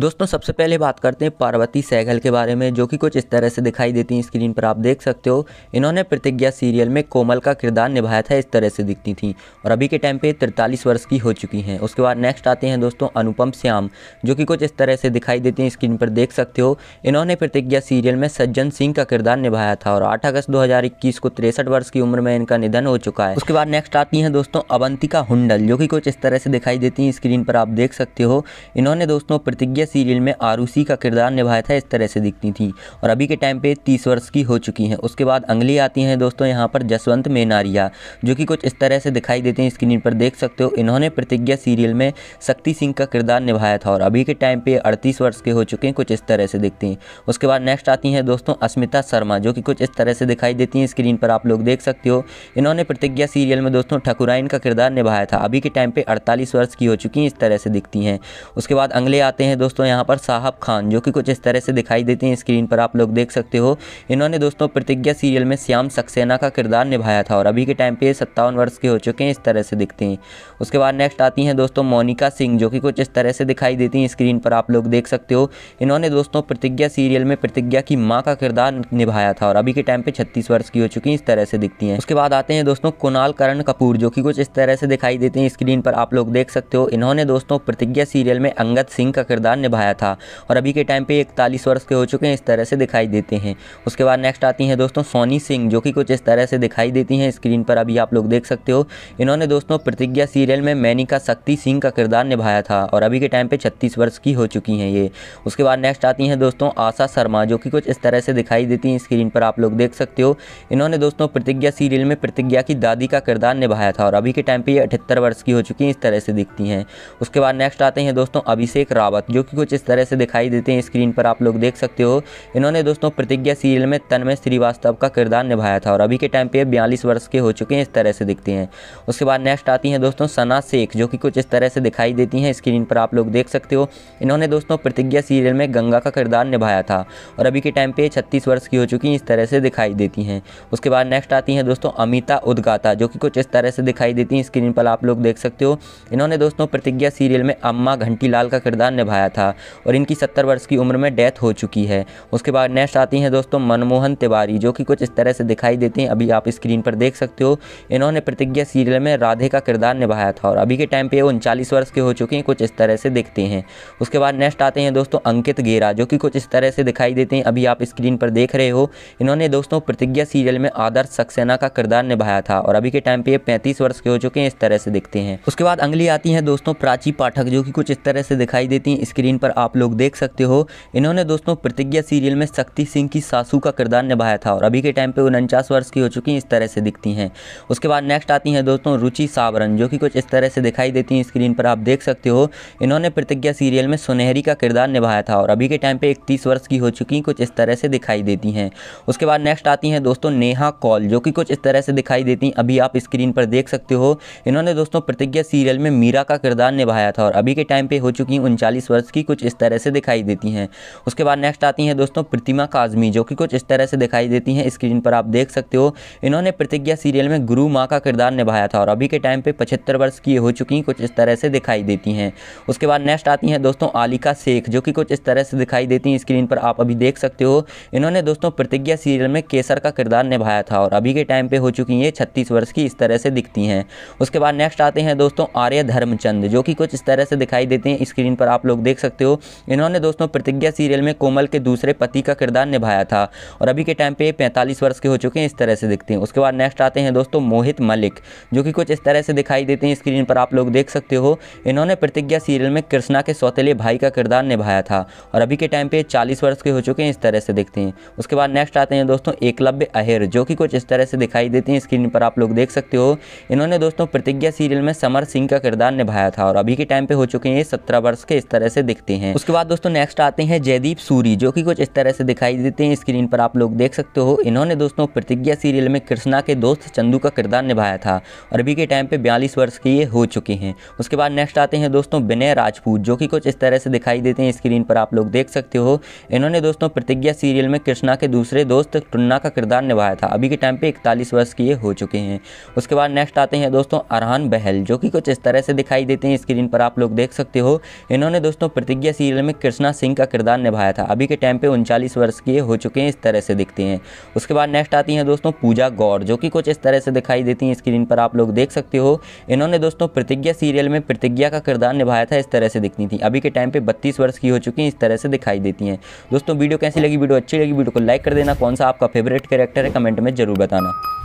दोस्तों सबसे पहले बात करते हैं पार्वती सहगल के बारे में जो कि कुछ इस तरह से दिखाई देती हैं स्क्रीन पर आप देख सकते हो इन्होंने प्रतिज्ञा सीरियल में कोमल का किरदार निभाया था इस तरह से दिखती थी और अभी के टाइम पे तिरतालीस वर्ष की हो चुकी हैं उसके बाद नेक्स्ट आते हैं दोस्तों अनुपम श्याम जो कि कुछ इस तरह से दिखाई देती हैं स्क्रीन पर देख सकते हो इन्होंने प्रतिज्ञा सीरियल में सज्जन सिंह का किरदार निभाया था और आठ अगस्त दो को तिरसठ वर्ष की उम्र में इनका निधन हो चुका है उसके बाद नेक्स्ट आती हैं दोस्तों अवंतिका हुंडल जो कि कुछ इस तरह से दिखाई देती हैं स्क्रीन पर आप देख सकते हो इन्होंने दोस्तों प्रतिज्ञा यह सीरियल में आरूसी का किरदार निभाया था इस तरह से दिखती थी और अभी के टाइम पे तीस वर्ष की हो चुकी हैं उसके बाद अंगली आती हैं दोस्तों यहाँ पर जसवंत मेनारिया जो कि कुछ इस तरह से दिखाई देते हैं स्क्रीन पर देख सकते हो इन्होंने प्रतिज्ञा सीरियल में शक्ति सिंह का किरदार निभाया था और अभी के टाइम पे अड़तीस वर्ष के हो चुके हैं कुछ इस तरह से दिखते हैं उसके बाद नेक्स्ट आती हैं दोस्तों अस्मिता शर्मा जो कि कुछ इस तरह से दिखाई देती हैं स्क्रीन पर आप लोग देख सकते हो इन्होंने प्रतिज्ञा सीरियल में दोस्तों ठकुराइन का किरदार निभाया था अभी के टाइम पर अड़तालीस वर्ष की हो चुकी हैं इस तरह से दिखती हैं उसके बाद अंगले आते हैं दोस्तों दोस्तों यहाँ पर साहब खान जो कि कुछ इस तरह से दिखाई देते हैं स्क्रीन पर आप लोग देख सकते हो इन्होंने दोस्तों प्रतिज्ञा सीरियल में श्याम सक्सेना का किरदार निभाया था और अभी के टाइम पे सत्तावन वर्ष के हो चुके हैं इस तरह से दिखते हैं उसके बाद नेक्स्ट आती हैं दोस्तों मोनिका सिंह जो कि कुछ इस तरह से दिखाई देती हैं स्क्रीन पर आप लोग देख सकते हो इन्होंने दोस्तों प्रतिज्ञा सीरियल में प्रतिज्ञा की माँ का किरदार निभाया था और अभी के टाइम पे छत्तीस वर्ष की हो चुकी हैं इस तरह से दिखती हैं उसके बाद आते हैं दोस्तों कुणाल करण कपूर जो कि कुछ इस तरह से दिखाई देते हैं स्क्रीन पर आप लोग देख सकते हो इन्होंने दोस्तों प्रतिज्ञा सीरियल में अंगद सिंह का किरदार निभाया था और अभी के टाइम पे इकतालीस वर्ष के हो चुके हैं इस तरह से दिखाई देते हैं उसके बाद नेक्स्ट आती हैं दोस्तों सोनी सिंह जो कि कुछ इस तरह से दिखाई देती हैं स्क्रीन पर अभी आप लोग देख सकते हो इन्होंने दोस्तों प्रतिज्ञा सीरियल में मैनिका शक्ति सिंह का किरदार निभाया था और अभी के टाइम पर छत्तीस वर्ष की हो चुकी हैं ये उसके बाद नेक्स्ट आती हैं दोस्तों आशा शर्मा जो कि कुछ इस तरह से दिखाई देती हैं स्क्रीन पर आप लोग देख सकते हो इन्होंने दोस्तों प्रतिज्ञा सीरियल में प्रतिज्ञा की दादी का किरदार निभाया था और अभी के टाइम पे ये अठहत्तर वर्ष की हो चुकी हैं इस तरह से दिखती हैं उसके बाद नेक्स्ट आते हैं दोस्तों अभिषेक रावत जो कि कुछ इस तरह से दिखाई देते हैं स्क्रीन पर आप लोग देख सकते हो इन्होंने दोस्तों प्रतिज्ञा सीरियल में तन्मय श्रीवास्तव का किरदार निभाया था और अभी के टाइम पे बयालीस वर्ष के हो चुके हैं इस तरह से दिखते हैं उसके बाद नेक्स्ट आती हैं दोस्तों सना शेख जो कि कुछ इस तरह से दिखाई देती हैं स्क्रीन पर आप लोग देख सकते हो इन्होंने दोस्तों प्रतिज्ञा सीरियल में गंगा का किरदार निभाया था और अभी के टाइम पे छत्तीस वर्ष की हो चुकी हैं इस तरह से दिखाई देती हैं उसके बाद नेक्स्ट आती हैं दोस्तों अमिता उद्गाता जो कि कुछ इस तरह से दिखाई देती हैं स्क्रीन पर आप लोग देख सकते हो इन्होंने दोस्तों प्रतिज्ञा सीरियल में अम्मा घंटीलाल का किरदार निभाया था था और इनकी सत्तर वर्ष की उम्र में डेथ हो चुकी है उसके बाद नेक्स्ट आती हैं दोस्तों मनमोहन तिवारी जो कि कुछ इस तरह से दिखाई देते हैं अभी आप स्क्रीन पर देख सकते हो इन्होंने प्रतिज्ञा सीरियल में राधे का किरदार निभाया था और अभी के टाइम पर वो उनचालीस वर्ष के हो चुके हैं कुछ इस तरह से दिखते हैं उसके बाद नेक्स्ट आते हैं दोस्तों अंकित गेरा जो कि कुछ इस तरह से दिखाई देते हैं अभी आप स्क्रीन पर देख रहे हो इन्होंने दोस्तों प्रतिज्ञा सीरियल में आदर्श सक्सेना का किरदार निभाया था और अभी के टाइम पे ये पैंतीस वर्ष के हो चुके हैं इस तरह से दिखते हैं उसके बाद अगली आती हैं दोस्तों प्राची पाठक जो कि कुछ इस तरह से दिखाई देती हैं स्क्रीन स्क्रीन पर आप लोग देख सकते हो इन्होंने दोस्तों प्रतिज्ञा सीरियल में शक्ति सिंह की सासू का किरदार निभाया था और अभी के टाइम पे उनचास वर्ष की हो चुकी हैं इस तरह से दिखती हैं उसके बाद नेक्स्ट आती हैं दोस्तों रुचि सावरन जो कि कुछ इस तरह से दिखाई देती हैं स्क्रीन पर आप देख सकते हो इन्होंने प्रतिज्ञा सीरियल में सुनहरी का किरदार निभाया था और अभी के टाइम पे इकतीस वर्ष की हो चुकी कुछ इस तरह से दिखाई देती हैं उसके बाद नेक्स्ट आती हैं दोस्तों नेहा कॉल जो कि कुछ इस तरह से दिखाई देती हैं अभी आप स्क्रीन पर देख सकते हो इन्होंने दोस्तों प्रतिज्ञा सीरियल में मीरा का किरदार निभाया था और अभी के टाइम पे हो चुकी उनचालीस वर्ष की की कुछ इस तरह से दिखाई देती हैं उसके बाद नेक्स्ट आती हैं दोस्तों प्रतिमा काजमी जो कि कुछ इस तरह से दिखाई देती हैं स्क्रीन पर आप देख सकते हो इन्होंने प्रतिज्ञा सीरियल में गुरु माँ का किरदार निभाया था और अभी के टाइम पर पचहत्तर वर्ष की हो चुकी हैं कुछ इस तरह से दिखाई देती हैं उसके बाद नेक्स्ट आती हैं दोस्तों आलिका शेख जो कि कुछ इस तरह से दिखाई देती हैं स्क्रीन पर आप अभी देख सकते हो इन्होंने दोस्तों प्रतिज्ञा सीरियल में केसर का किरदार निभाया था और अभी के टाइम पे हो चुकी हैं छत्तीस वर्ष की इस तरह से दिखती हैं उसके बाद नेक्स्ट आते हैं दोस्तों आर्य धर्मचंद जो कि कुछ इस तरह से दिखाई देते हैं स्क्रीन पर आप लोग देख सकते हो इन्होंने दोस्तों प्रतिज्ञा सीरियल में कोमल के दूसरे पति का किरदार निभाया था और अभी के टाइम पे पैंतालीस वर्ष के हो चुके हैं इस तरह से दिखते हैं उसके बाद नेक्स्ट आते हैं दोस्तों मोहित मलिक जो कि कुछ इस तरह से दिखाई देते हैं स्क्रीन पर आप लोग देख सकते हो इन्होंने प्रतिज्ञा सीरियल में कृष्णा के सौतेले भाई का किरदार निभाया था और अभी के टाइम पे चालीस वर्ष के हो चुके हैं इस तरह से दिखते हैं उसके बाद नेक्स्ट आते हैं दोस्तों एकलव्य अहिर जो कि कुछ इस तरह से दिखाई देते हैं स्क्रीन पर आप लोग देख सकते हो इन्होंने दोस्तों प्रतिज्ञा सीरियल में समर सिंह का किरदार निभाया था और अभी के टाइम पे हो चुके हैं सत्रह वर्ष के इस तरह से दिखते हैं उसके बाद दोस्तों नेक्स्ट आते हैं जयदीप सूरी जो की कुछ इस तरह से दिखाई देते हैं स्क्रीन पर आप लोग देख सकते हो इन्होंने दोस्तों प्रतिज्ञा सीरियल में कृष्णा के दोस्त चंदू का किरदार निभाया था और अभी के टाइम पे बयालीस वर्ष के ये हो चुके हैं उसके बाद नेक्स्ट आते हैं दोस्तों विनय राजपूत जो कि कुछ इस तरह से दिखाई देते हैं स्क्रीन पर आप लोग देख सकते हो इन्होंने दोस्तों प्रतिज्ञा सीरियल में कृष्णा के दूसरे दोस्त टुन्ना का किरदार निभाया था अभी के टाइम पे इकतालीस वर्ष के ये हो चुके हैं उसके बाद नेक्स्ट आते हैं दोस्तों अरहान बहल जो कि कुछ इस तरह से दिखाई देते हैं स्क्रीन पर आप लोग देख सकते हो इन्होंने दोस्तों प्रतिज्ञा सीरियल में कृष्णा सिंह का किरदार निभाया था अभी के टाइम पे उनचालीस वर्ष के हो चुके हैं इस तरह से दिखते हैं उसके बाद नेक्स्ट आती हैं दोस्तों पूजा गौर जो कि कुछ इस तरह से दिखाई देती हैं स्क्रीन पर आप लोग देख सकते हो इन्होंने दोस्तों प्रतिज्ञा सीरियल में प्रतिज्ञा का किरदार निभाया था इस तरह से दिखती थी अभी के टाइम पर बत्तीस वर्ष की हो चुकी हैं इस तरह से दिखाई देती हैं दोस्तों वीडियो कैसी लगी वीडियो अच्छी लगी वीडियो को लाइक कर देना कौन सा आपका फेवरेट कैरेक्टर है कमेंट में जरूर बताना